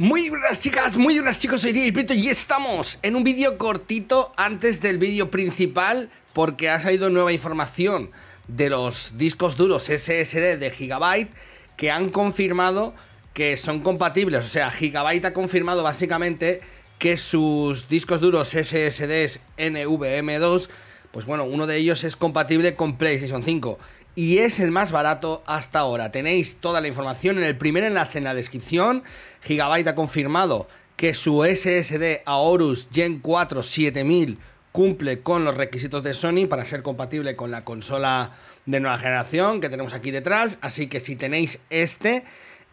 Muy buenas chicas, muy buenas chicos, soy Diego y estamos en un vídeo cortito antes del vídeo principal porque ha salido nueva información de los discos duros SSD de Gigabyte que han confirmado que son compatibles, o sea, Gigabyte ha confirmado básicamente que sus discos duros SSDs NVM2 pues bueno, uno de ellos es compatible con PlayStation 5 y es el más barato hasta ahora. Tenéis toda la información en el primer enlace en la descripción. Gigabyte ha confirmado que su SSD Aorus Gen 4 7000 cumple con los requisitos de Sony para ser compatible con la consola de nueva generación que tenemos aquí detrás. Así que si tenéis este,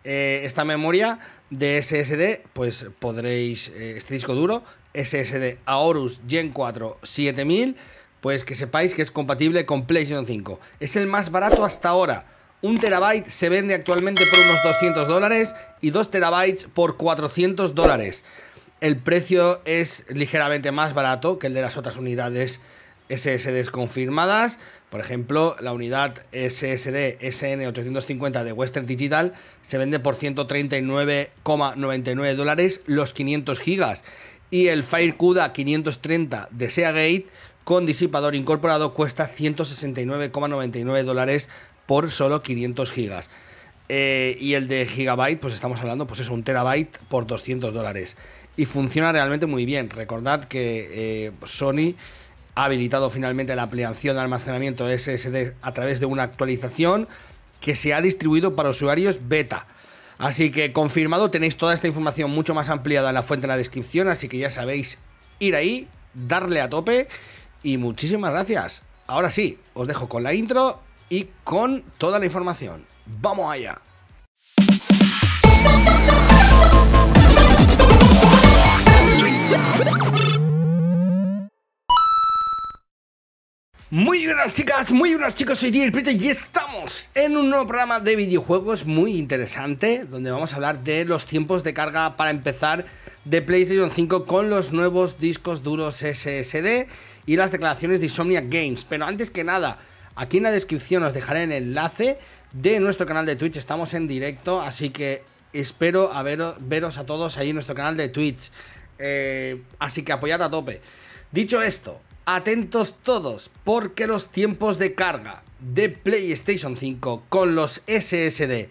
eh, esta memoria de SSD, pues podréis, eh, este disco duro, SSD Aorus Gen 4 7000, pues que sepáis que es compatible con PlayStation 5. Es el más barato hasta ahora. Un terabyte se vende actualmente por unos 200 dólares y 2 terabytes por 400 dólares. El precio es ligeramente más barato que el de las otras unidades SSDs confirmadas. Por ejemplo, la unidad SSD SN850 de Western Digital se vende por 139,99 dólares los 500 gigas. Y el FireCuda 530 de Seagate con disipador incorporado cuesta 169,99 dólares por solo 500 gigas. Eh, y el de gigabyte, pues estamos hablando, pues es un terabyte por 200 dólares. Y funciona realmente muy bien. Recordad que eh, Sony ha habilitado finalmente la ampliación de almacenamiento SSD a través de una actualización que se ha distribuido para usuarios beta. Así que confirmado, tenéis toda esta información mucho más ampliada en la fuente en la descripción, así que ya sabéis ir ahí, darle a tope y muchísimas gracias. Ahora sí, os dejo con la intro y con toda la información. ¡Vamos allá! Muy buenas chicas, muy buenas chicos, soy DJ y estamos en un nuevo programa de videojuegos muy interesante donde vamos a hablar de los tiempos de carga para empezar de PlayStation 5 con los nuevos discos duros SSD y las declaraciones de Insomnia Games. Pero antes que nada, aquí en la descripción os dejaré el enlace de nuestro canal de Twitch. Estamos en directo, así que espero veros, a todos ahí en nuestro canal de Twitch. Eh, así que apoyad a tope. Dicho esto, atentos todos, porque los tiempos de carga de PlayStation 5 con los SSD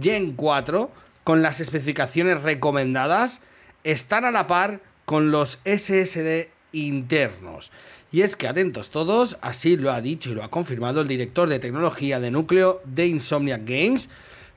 Gen 4, con las especificaciones recomendadas, están a la par con los SSD internos. Y es que, atentos todos, así lo ha dicho y lo ha confirmado el director de tecnología de núcleo de Insomniac Games,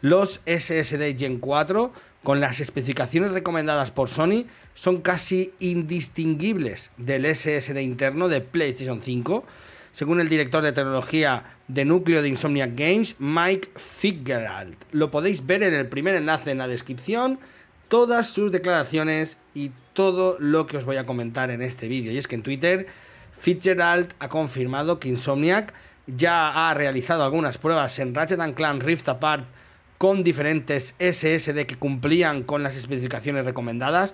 los SSD Gen 4, con las especificaciones recomendadas por Sony, son casi indistinguibles del SSD interno de PlayStation 5, según el director de tecnología de núcleo de Insomniac Games, Mike Fitzgerald. Lo podéis ver en el primer enlace en la descripción todas sus declaraciones y todo lo que os voy a comentar en este vídeo. Y es que en Twitter Fitzgerald ha confirmado que Insomniac ya ha realizado algunas pruebas en Ratchet Clank Rift Apart con diferentes SSD que cumplían con las especificaciones recomendadas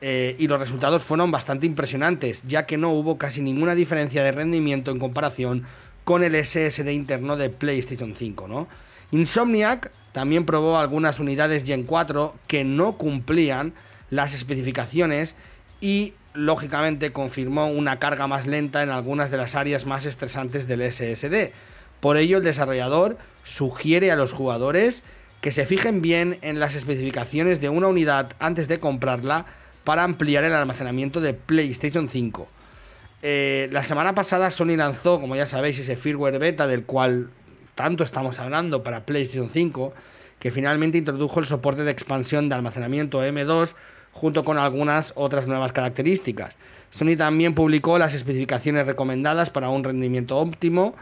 eh, y los resultados fueron bastante impresionantes, ya que no hubo casi ninguna diferencia de rendimiento en comparación con el SSD interno de PlayStation 5, ¿no? Insomniac también probó algunas unidades Gen 4 que no cumplían las especificaciones y lógicamente confirmó una carga más lenta en algunas de las áreas más estresantes del SSD. Por ello el desarrollador sugiere a los jugadores que se fijen bien en las especificaciones de una unidad antes de comprarla para ampliar el almacenamiento de PlayStation 5. Eh, la semana pasada Sony lanzó, como ya sabéis, ese firmware beta del cual tanto estamos hablando para PlayStation 5, que finalmente introdujo el soporte de expansión de almacenamiento M2 junto con algunas otras nuevas características. Sony también publicó las especificaciones recomendadas para un rendimiento óptimo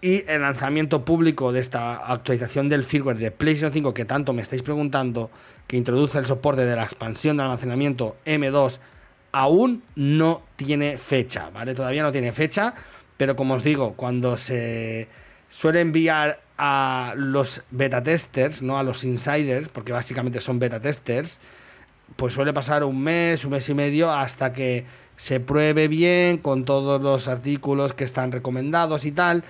y el lanzamiento público de esta actualización del firmware de PlayStation 5 que tanto me estáis preguntando, que introduce el soporte de la expansión de almacenamiento M2, aún no tiene fecha, ¿vale? Todavía no tiene fecha, pero como os digo, cuando se suele enviar a los beta testers, no a los insiders, porque básicamente son beta testers, pues suele pasar un mes, un mes y medio hasta que se pruebe bien con todos los artículos que están recomendados y tal,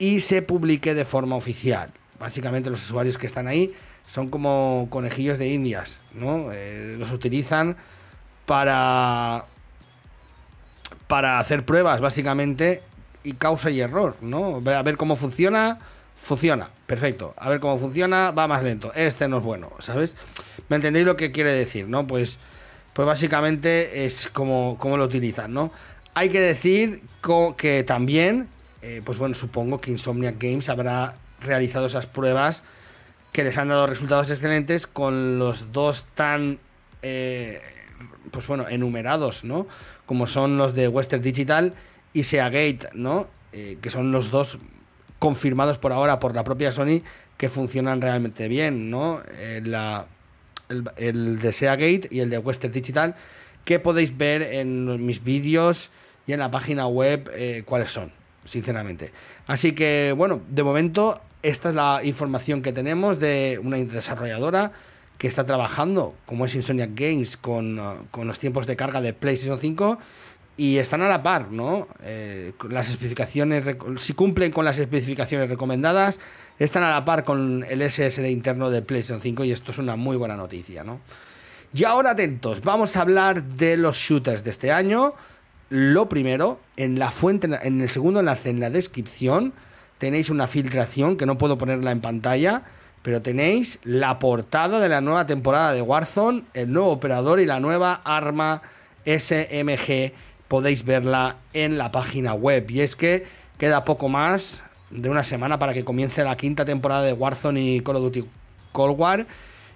y se publique de forma oficial. Básicamente los usuarios que están ahí son como conejillos de indias, ¿no? Eh, los utilizan para para hacer pruebas básicamente y causa y error, ¿no? A ver cómo funciona, funciona, perfecto. A ver cómo funciona, va más lento. Este no es bueno, ¿sabes? ¿Me entendéis lo que quiere decir, no? Pues, pues básicamente es como, como lo utilizan, ¿no? Hay que decir que también, eh, pues bueno, supongo que Insomniac Games habrá realizado esas pruebas que les han dado resultados excelentes con los dos tan, eh, pues bueno, enumerados, ¿no? Como son los de Western Digital y Seagate, ¿no? Eh, que son los dos confirmados por ahora por la propia Sony que funcionan realmente bien, ¿no? Eh, el, de Seagate y el de Western Digital, que podéis ver en mis vídeos y en la página web eh, cuáles son, sinceramente. Así que, bueno, de momento esta es la información que tenemos de una desarrolladora que está trabajando, como es Insomniac Games, con, con los tiempos de carga de PlayStation 5 y están a la par, ¿no? Eh, las especificaciones, si cumplen con las especificaciones recomendadas, están a la par con el SSD interno de PlayStation 5 y esto es una muy buena noticia, ¿no? Y ahora atentos, vamos a hablar de los shooters de este año. Lo primero, en la fuente, en el segundo enlace en la descripción, tenéis una filtración que no puedo ponerla en pantalla, pero tenéis la portada de la nueva temporada de Warzone, el nuevo operador y la nueva arma SMG podéis verla en la página web. Y es que queda poco más de una semana para que comience la quinta temporada de Warzone y Call of Duty Cold War.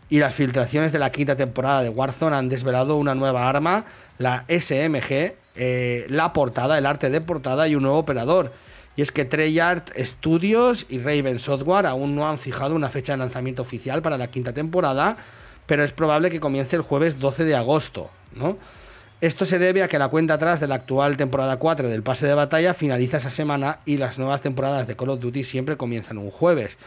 Y las filtraciones de la quinta temporada de Warzone han desvelado una nueva arma, la SMG, eh, la portada, el arte de portada y un nuevo operador. Y es que Treyarch Studios y Raven Software aún no han fijado una fecha de lanzamiento oficial para la quinta temporada, pero es probable que comience el jueves 12 de agosto, ¿no? Esto se debe a que la cuenta atrás de la actual temporada 4 del pase de batalla finaliza esa semana y las nuevas temporadas de Call of Duty siempre comienzan un jueves.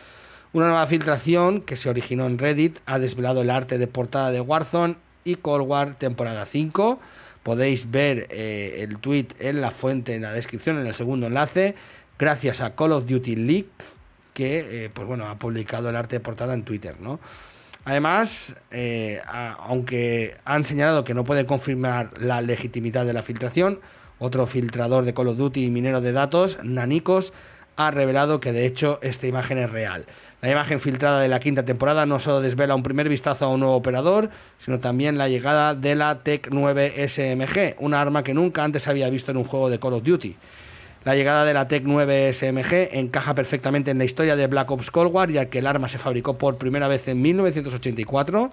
Una nueva filtración que se originó en Reddit ha desvelado el arte de portada de Warzone y Cold War temporada 5. Podéis ver eh, el tweet en la fuente, en la descripción, en el segundo enlace, gracias a Call of Duty leak que eh, pues bueno, ha publicado el arte de portada en Twitter. ¿no? Además, eh, aunque han señalado que no puede confirmar la legitimidad de la filtración, otro filtrador de Call of Duty y minero de datos, Nanicos, ha revelado que de hecho esta imagen es real. La imagen filtrada de la quinta temporada no solo desvela un primer vistazo a un nuevo operador, sino también la llegada de la Tech 9 SMG, una arma que nunca antes había visto en un juego de Call of Duty. La llegada de la Tech 9 SMG encaja perfectamente en la historia de Black Ops Cold War, ya que el arma se fabricó por primera vez en 1984.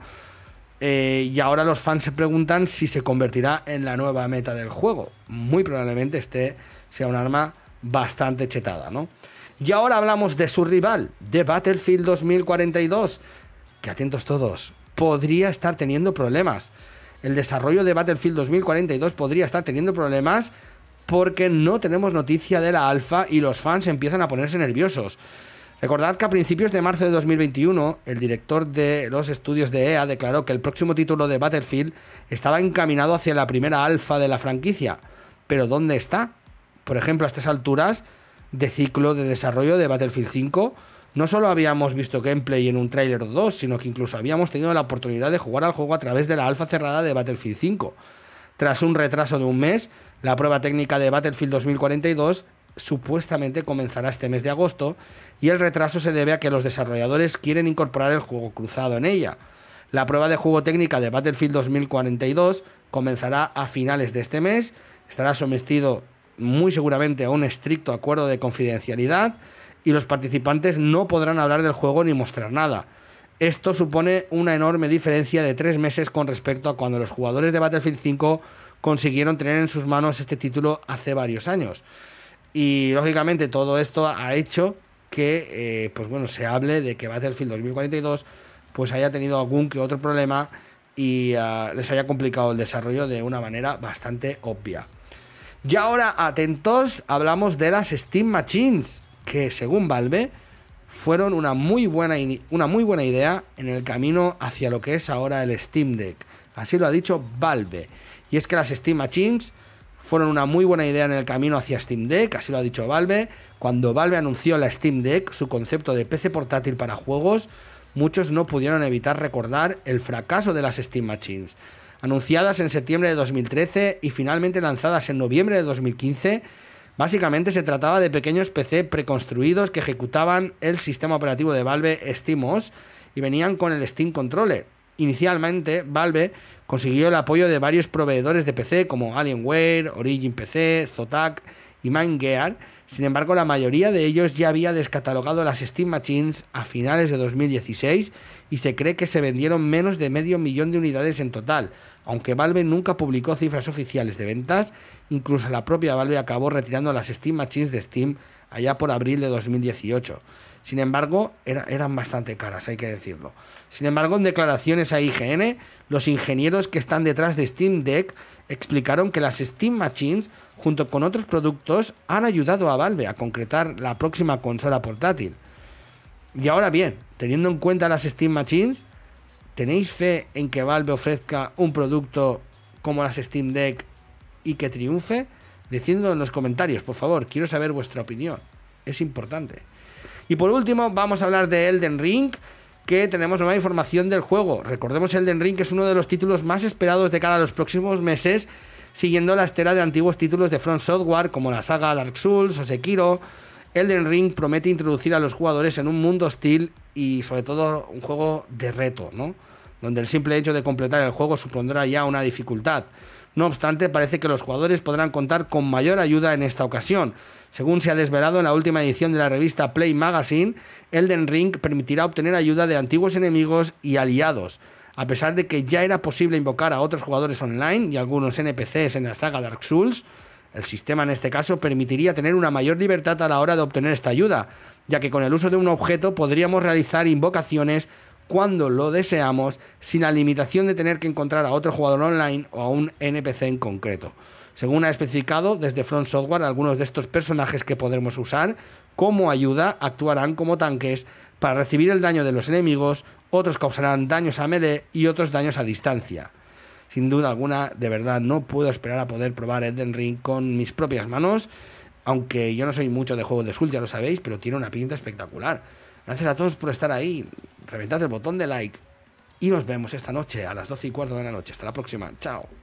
Eh, y ahora los fans se preguntan si se convertirá en la nueva meta del juego. Muy probablemente este sea un arma bastante chetada, ¿no? Y ahora hablamos de su rival, de Battlefield 2042, que atentos todos, podría estar teniendo problemas. El desarrollo de Battlefield 2042 podría estar teniendo problemas porque no tenemos noticia de la alfa y los fans empiezan a ponerse nerviosos. Recordad que a principios de marzo de 2021, el director de los estudios de EA declaró que el próximo título de Battlefield estaba encaminado hacia la primera alfa de la franquicia. Pero ¿dónde está? Por ejemplo, a estas alturas de ciclo de desarrollo de Battlefield 5, no solo habíamos visto gameplay en un tráiler o dos, sino que incluso habíamos tenido la oportunidad de jugar al juego a través de la alfa cerrada de Battlefield 5. Tras un retraso de un mes, la prueba técnica de Battlefield 2042 supuestamente comenzará este mes de agosto y el retraso se debe a que los desarrolladores quieren incorporar el juego cruzado en ella. La prueba de juego técnica de Battlefield 2042 comenzará a finales de este mes, estará sometido muy seguramente a un estricto acuerdo de confidencialidad y los participantes no podrán hablar del juego ni mostrar nada. Esto supone una enorme diferencia de tres meses con respecto a cuando los jugadores de Battlefield 5 consiguieron tener en sus manos este título hace varios años. Y lógicamente todo esto ha hecho que eh, pues bueno, se hable de que Battlefield 2042 pues haya tenido algún que otro problema y ah, les haya complicado el desarrollo de una manera bastante obvia. Y ahora, atentos, hablamos de las Steam Machines, que según Valve, fueron una muy, buena una muy buena idea en el camino hacia lo que es ahora el Steam Deck. Así lo ha dicho Valve. Y es que las Steam Machines fueron una muy buena idea en el camino hacia Steam Deck, así lo ha dicho Valve. Cuando Valve anunció la Steam Deck, su concepto de PC portátil para juegos, muchos no pudieron evitar recordar el fracaso de las Steam Machines. Anunciadas en septiembre de 2013 y finalmente lanzadas en noviembre de 2015, Básicamente se trataba de pequeños PC preconstruidos que ejecutaban el sistema operativo de Valve SteamOS y venían con el Steam Controller. Inicialmente, Valve consiguió el apoyo de varios proveedores de PC como Alienware, Origin PC, Zotac y MindGear. Sin embargo, la mayoría de ellos ya había descatalogado las Steam Machines a finales de 2016 y se cree que se vendieron menos de medio millón de unidades en total, aunque Valve nunca publicó cifras oficiales de ventas, incluso la propia Valve acabó retirando las Steam Machines de Steam allá por abril de 2018. Sin embargo, eran bastante caras, hay que decirlo. Sin embargo, en declaraciones a IGN, los ingenieros que están detrás de Steam Deck explicaron que las Steam Machines, junto con otros productos, han ayudado a Valve a concretar la próxima consola portátil. Y ahora bien, teniendo en cuenta las Steam Machines, ¿Tenéis fe en que Valve ofrezca un producto como las Steam Deck y que triunfe? diciendo en los comentarios, por favor. Quiero saber vuestra opinión. Es importante. Y por último, vamos a hablar de Elden Ring, que tenemos nueva información del juego. Recordemos Elden Ring, es uno de los títulos más esperados de cara a los próximos meses, siguiendo la estela de antiguos títulos de Front Software, como la saga Dark Souls o Sekiro Elden Ring promete introducir a los jugadores en un mundo hostil y sobre todo un juego de reto, Donde el simple hecho de completar el juego supondrá ya una dificultad. No obstante, parece que los jugadores podrán contar con mayor ayuda en esta ocasión. Según se ha desvelado en la última edición de la revista Play Magazine, Elden Ring permitirá obtener ayuda de antiguos enemigos y aliados. A pesar de que ya era posible invocar a otros jugadores online y algunos NPCs en la saga Dark Souls, el sistema en este caso permitiría tener una mayor libertad a la hora de obtener esta ayuda, ya que con el uso de un objeto podríamos realizar invocaciones cuando lo deseamos sin la limitación de tener que encontrar a otro jugador online o a un NPC en concreto. Según ha especificado desde Front Software, algunos de estos personajes que podremos usar como ayuda actuarán como tanques para recibir el daño de los enemigos, otros causarán daños a melee y otros daños a distancia. Sin duda alguna, de verdad, no puedo esperar a poder probar Eden Ring con mis propias manos, aunque yo no soy mucho de juegos de Souls, ya lo sabéis, pero tiene una pinta espectacular. Gracias a todos por estar ahí, reventad el botón de like y nos vemos esta noche a las 12 y cuarto de la noche. Hasta la próxima, chao.